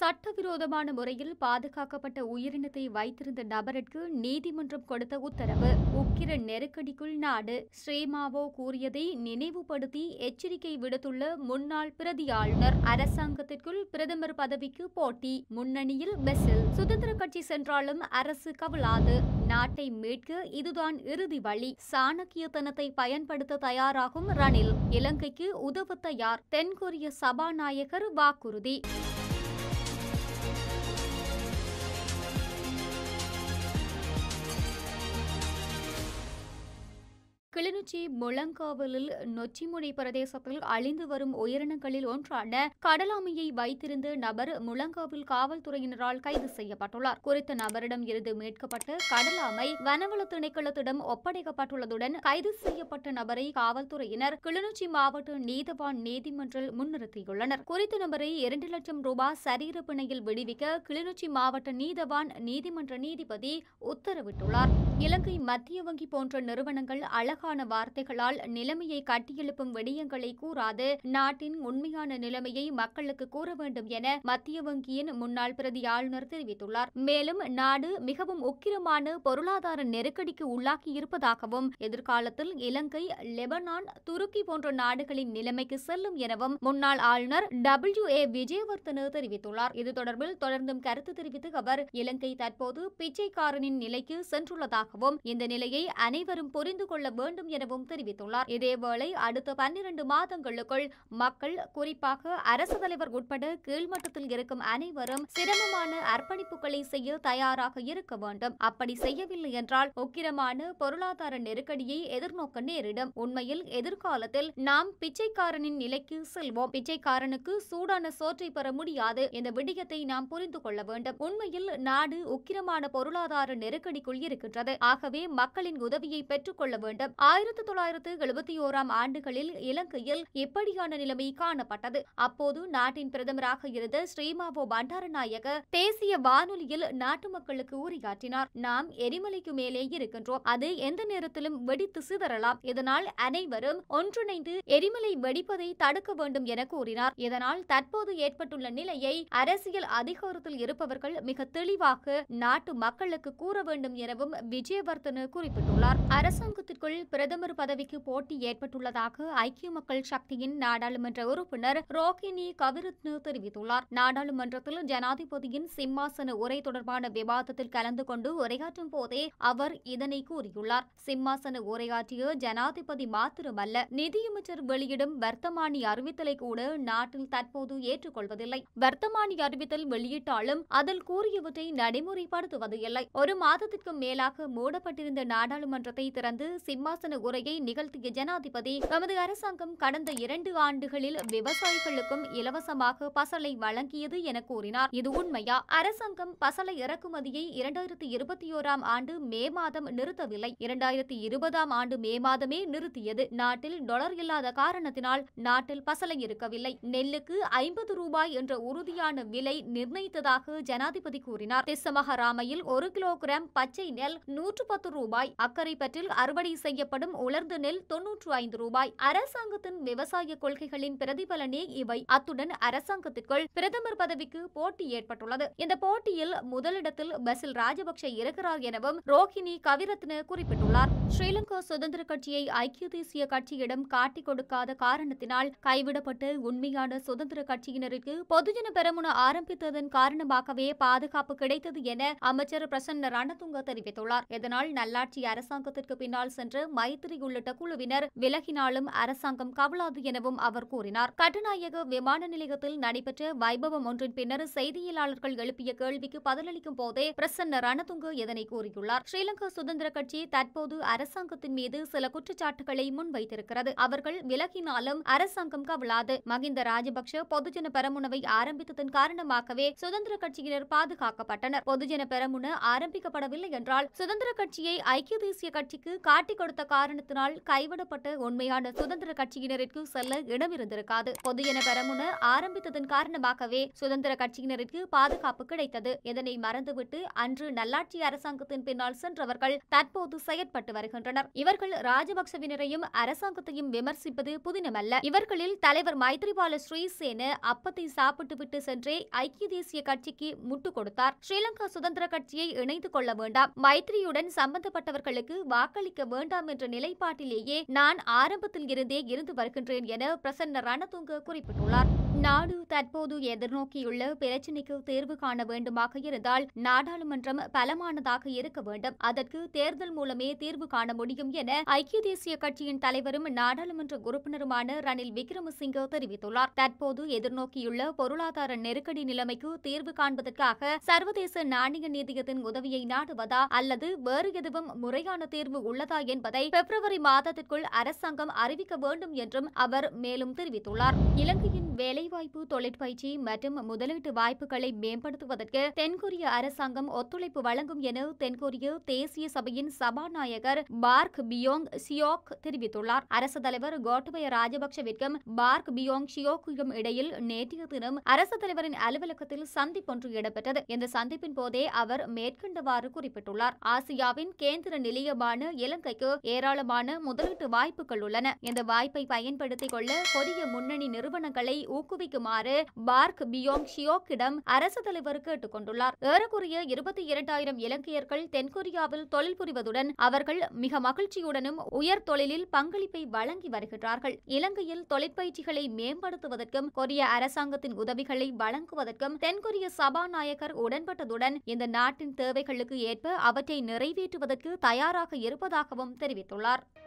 சட்டவிரோதமான முறையில் பாதுகாக்கப்பட்ட உயிரினத்தை வைத்திருந்த நபருக்கு நீதிமன்றம் கொடுத்த உத்தரவு உக்கிர நெருக்கடிக்குள் நாடு ஸ்ரீமாவோ கூறியதை நினைவுபடுத்தி எச்சரிக்கை விடுத்துள்ள முன்னாள் பிரதி ஆளுநர் அரசாங்கத்திற்குள் பிரதமர் பதவிக்கு போட்டி முன்னணியில் பெசில் சுதந்திர கட்சி சென்றாலும் அரசு கவலாது நாட்டை மீட்க இதுதான் இறுதி வழி சாணக்கியத்தனத்தை பயன்படுத்த தயாராகும் ரணில் இலங்கைக்கு உதவத்தையார் தயார் தென்கொரிய சபாநாயகர் வாக்குறுதி திருச்சி முழங்காவலில் நொச்சிமுனை பிரதேசத்தில் அழிந்து வரும் உயிரினங்களில் ஒன்றான கடலாமையை வைத்திருந்த நபர் முழங்காவில் காவல்துறையினரால் கைது செய்யப்பட்டுள்ளார் குறித்த நபரிடம் இருந்து மீட்கப்பட்டு கடலாமை வனவள திணைக்களத்திடம் ஒப்படைக்கப்பட்டுள்ளதுடன் கைது செய்யப்பட்ட நபரை காவல்துறையினர் கிளிநொச்சி மாவட்ட நீதவான் நீதிமன்றில் முன்னிறுத்தியுள்ளனர் குறித்த நபரை இரண்டு லட்சம் ரூபாய் சரீர பிணையில் விடுவிக்க கிளிநொச்சி மாவட்ட நீதவான் நீதிமன்ற நீதிபதி உத்தரவிட்டுள்ளார் இலங்கை மத்திய வங்கி போன்ற நிறுவனங்கள் அழகான வார்த்தைகளால் நிலைமையை கட்டியெழுப்பும் விடயங்களை கூறாது நாட்டின் உண்மையான நிலைமையை மக்களுக்கு கூற வேண்டும் என மத்திய வங்கியின் முன்னாள் பிரதி ஆளுநர் தெரிவித்துள்ளார் மேலும் நாடு மிகவும் உக்கிரமான பொருளாதார நெருக்கடிக்கு உள்ளாகி இருப்பதாகவும் எதிர்காலத்தில் இலங்கை லெபனான் துருக்கி போன்ற நாடுகளின் நிலைமைக்கு செல்லும் எனவும் முன்னாள் ஆளுநர் டபிள்யூ ஏ விஜயவர்தன தெரிவித்துள்ளார் இது தொடர்பில் தொடர்ந்தும் கருத்து தெரிவித்து அவர் இலங்கை தற்போது பிச்சைக்காரனின் நிலைக்கு சென்றுள்ளதாகவும் இந்த நிலையை அனைவரும் புரிந்து கொள்ள வேண்டும் என எனவும் தெரிவித்துள்ளார் இதேவேளை அடுத்த பன்னிரண்டு மாதங்களுக்குள் மக்கள் குறிப்பாக அரசு தலைவர் உட்பட கீழ்மட்டத்தில் இருக்கும் அனைவரும் சிரமமான அர்ப்பணிப்புகளை செய்ய தயாராக இருக்க வேண்டும் அப்படி செய்யவில்லை என்றால் உக்கிரமான பொருளாதார நெருக்கடியை எதிர்நோக்க நேரிடும் உண்மையில் எதிர்காலத்தில் நாம் பிச்சைக்காரனின் நிலைக்கு செல்வோம் பிச்சைக்காரனுக்கு சூடான சோற்றை பெற முடியாது இந்த விடயத்தை நாம் புரிந்து கொள்ள வேண்டும் உண்மையில் நாடு உக்கிரமான பொருளாதார நெருக்கடிக்குள் இருக்கின்றது ஆகவே மக்களின் உதவியை பெற்றுக்கொள்ள வேண்டும் ஆயிரத்தி ஆயிரத்தி தொள்ளாயிரத்து எழுபத்தி ஓராம் ஆண்டுகளில் இலங்கையில் எப்படியான நிலைமை காணப்பட்டது அப்போது நாட்டின் பிரதமராக இருந்த ஸ்ரீமாவோ பண்டாரநாயக தேசிய வானொலியில் நாட்டு மக்களுக்கு உரையாற்றினார் நாம் எரிமலைக்கு மேலே இருக்கின்றோம் அது எந்த நேரத்திலும் வெடித்து சிதறலாம் இதனால் அனைவரும் ஒன்றிணைந்து எரிமலை வெடிப்பதை தடுக்க வேண்டும் என கூறினார் இதனால் தற்போது ஏற்பட்டுள்ள நிலையை அரசியல் அதிகாரத்தில் இருப்பவர்கள் மிக தெளிவாக நாட்டு மக்களுக்கு கூற வேண்டும் எனவும் விஜயவர்தன குறிப்பிட்டுள்ளார் அரசாங்கத்திற்குள் பிரதமர் பிரதமர் பதவிக்கு போட்டி ஏற்பட்டுள்ளதாக ஐக்கிய மக்கள் சக்தியின் நாடாளுமன்ற உறுப்பினர் ரோகிணி கவிரத்னு தெரிவித்துள்ளார் நாடாளுமன்றத்தில் ஜனாதிபதியின் சிம்மாசன உரை தொடர்பான விவாதத்தில் கலந்து கொண்டு உரையாற்றும் போதே அவர் இதனை கூறியுள்ளார் சிம்மாசன உரையாற்றிய ஜனாதிபதி மாத்திரமல்ல நிதியமைச்சர் வெளியிடும் வர்த்தமானி அறிவித்தலை கூட நாட்டில் தற்போது ஏற்றுக்கொள்வதில்லை வர்த்தமானி அறிவித்தல் வெளியிட்டாலும் அதில் கூறியவற்றை நடைமுறைப்படுத்துவது இல்லை ஒரு மாதத்திற்கு மேலாக மூடப்பட்டிருந்த நாடாளுமன்றத்தை திறந்து சிம்மாசன உரையை நிகழ்த்திய ஜனாதிபதி தமது அரசாங்கம் கடந்த இரண்டு ஆண்டுகளில் விவசாயிகளுக்கும் இலவசமாக பசலை வழங்கியது என கூறினார் இது உண்மையா அரசாங்கம் பசலை இறக்குமதியை இரண்டாயிரத்தி இருபத்தி ஓராம் ஆண்டு மே மாதம் நிறுத்தவில்லை இரண்டாயிரத்தி இருபதாம் ஆண்டு மே மாதமே நிறுத்தியது நாட்டில் டொலர் இல்லாத காரணத்தினால் நாட்டில் பசலை இருக்கவில்லை நெல்லுக்கு ஐம்பது ரூபாய் என்ற உறுதியான விலை நிர்ணயித்ததாக ஜனாதிபதி கூறினார் திசமகராமையில் ஒரு கிலோகிராம் பச்சை நெல் நூற்று பத்து ரூபாய் அக்கரைப்பற்றில் அறுவடை செய்யப்படும் உலர்ந்த நெல் தொன்னூற்று ஐந்து ரூபாய் அரசாங்கத்தின் விவசாய கொள்கைகளின் பிரதிபலனே இவை அத்துடன் அரசாங்கத்திற்குள் பிரதமர் பதவிக்கு போட்டி ஏற்பட்டுள்ளது இந்த போட்டியில் முதலிடத்தில் பசில் ராஜபக்சே இருக்கிறார் எனவும் ரோஹிணி கவிரத்ன குறிப்பிட்டுள்ளார் ஸ்ரீலங்கா சுதந்திர கட்சியை ஐக்கிய தேசிய கட்சியிடம் காட்டிக் கொடுக்காத காரணத்தினால் கைவிடப்பட்டு உண்மையான சுதந்திர கட்சியினருக்கு பொதுஜன பெரமுன ஆரம்பித்ததன் காரணமாகவே பாதுகாப்பு கிடைத்தது என அமைச்சர் பிரசன்ன ரணதுங்க தெரிவித்துள்ளார் இதனால் நல்லாட்சி அரசாங்கத்திற்கு பின்னால் சென்று மைத்திரி மந்திரி உள்ளிட்ட குழுவினர் விலகினாலும் அரசாங்கம் கவலாது எனவும் அவர் கூறினார் கட்டுநாயக விமான நிலையத்தில் நடைபெற்ற வைபவம் ஒன்றின் பின்னர் செய்தியாளர்கள் எழுப்பிய கேள்விக்கு பதிலளிக்கும் போதே பிரசன்ன ரணதுங்கு இதனை கூறியுள்ளார் ஸ்ரீலங்கா சுதந்திர கட்சி தற்போது அரசாங்கத்தின் மீது சில குற்றச்சாட்டுகளை முன்வைத்திருக்கிறது அவர்கள் விலகினாலும் அரசாங்கம் கவலாது மகிந்த ராஜபக்ஷ பொதுஜன பெரமுனவை ஆரம்பித்ததன் காரணமாகவே சுதந்திர கட்சியினர் பாதுகாக்கப்பட்டனர் பொதுஜன பெரமுன ஆரம்பிக்கப்படவில்லை என்றால் சுதந்திர கட்சியை ஐக்கிய தேசிய கட்சிக்கு காட்டிக் கொடுத்த காரணம் காரணத்தினால் கைவிடப்பட்ட உண்மையான சுதந்திர கட்சியினருக்கு செல்ல இடம் இருந்திருக்காது என பெறமுன ஆரம்பித்ததன் காரணமாகவே சுதந்திர கட்சியினருக்கு பாதுகாப்பு கிடைத்தது இதனை மறந்துவிட்டு அன்று நல்லாட்சி அரசாங்கத்தின் பின்னால் சென்றவர்கள் தற்போது செயற்பட்டு வருகின்றனர் இவர்கள் ராஜபக்சவினரையும் அரசாங்கத்தையும் விமர்சிப்பது புதினமல்ல இவர்களில் தலைவர் மைத்ரிபால ஸ்ரீசேன அப்பத்தை சாப்பிட்டுவிட்டு சென்றே ஐக்கிய தேசிய கட்சிக்கு முட்டுக் கொடுத்தார் ஸ்ரீலங்கா சுதந்திர கட்சியை இணைந்து கொள்ள வேண்டாம் மைத்ரியுடன் சம்பந்தப்பட்டவர்களுக்கு வாக்களிக்க வேண்டாம் என்ற நிலை நிலைப்பாட்டிலேயே நான் ஆரம்பத்தில் இருந்தே இருந்து வருகின்றேன் என பிரசன்ன ரணதுங்க குறிப்பிட்டுள்ளார் நாடு தற்போது எதிர்நோக்கியுள்ள பிரச்சினைக்கு தேர்வு காண வேண்டுமாக இருந்தால் நாடாளுமன்றம் பலமானதாக இருக்க வேண்டும் அதற்கு தேர்தல் மூலமே தீர்வு காண முடியும் என ஐக்கிய தேசிய கட்சியின் தலைவரும் நாடாளுமன்ற உறுப்பினருமான ரணில் விக்ரமசிங்க தெரிவித்துள்ளார் தற்போது எதிர்நோக்கியுள்ள பொருளாதார நெருக்கடி நிலைமைக்கு தீர்வு காண்பதற்காக சர்வதேச நாணய நிதியத்தின் உதவியை நாடுவதா அல்லது வேறு எதுவும் முறையான தீர்வு உள்ளதா என்பதை பிப்ரவரி பிப்ரவரி மாதத்திற்குள் அரசாங்கம் அறிவிக்க வேண்டும் என்றும் அவர் மேலும் தெரிவித்துள்ளார் இலங்கையின் வேலைவாய்ப்பு தொழிற்பயிற்சி மற்றும் முதலீட்டு வாய்ப்புகளை மேம்படுத்துவதற்கு தென்கொரிய அரசாங்கம் ஒத்துழைப்பு வழங்கும் என தென்கொரிய தேசிய சபையின் சபாநாயகர் பார்க் பியோங் சியோக் தெரிவித்துள்ளார் அரசு தலைவர் கோட்டபய ராஜபக்சவிற்கும் பார்க் பியோங் சியோக்கும் இடையில் நேற்றைய தினம் அரசு தலைவரின் அலுவலகத்தில் சந்திப்பொன்று இடம்பெற்றது இந்த சந்திப்பின் போதே அவர் மேற்கண்டவாறு குறிப்பிட்டுள்ளார் ஆசியாவின் கேந்திர நிலையமான இலங்கைக்கு ஏராளமான ஏராளமான முதலீட்டு வாய்ப்புகள் உள்ளன இந்த வாய்ப்பை பயன்படுத்திக் கொள்ள கொரிய முன்னணி நிறுவனங்களை ஊக்குவிக்குமாறு பார்க் பியோங் ஷியோக்கிடம் அரசு தலைவர் கேட்டுக் கொண்டுள்ளார் ஏறக்குறைய இருபத்தி இரண்டாயிரம் இலங்கையர்கள் தென்கொரியாவில் தொழில் புரிவதுடன் அவர்கள் மிக மகிழ்ச்சியுடனும் உயர் தொழிலில் பங்களிப்பை வழங்கி வருகிறார்கள் இலங்கையில் தொழிற்பயிற்சிகளை மேம்படுத்துவதற்கும் கொரிய அரசாங்கத்தின் உதவிகளை வழங்குவதற்கும் தென்கொரிய சபாநாயகர் உடன்பட்டதுடன் இந்த நாட்டின் தேவைகளுக்கு ஏற்ப அவற்றை நிறைவேற்றுவதற்கு தயாராக இருப்பதாகவும் தெரிவித்துள்ளார் besar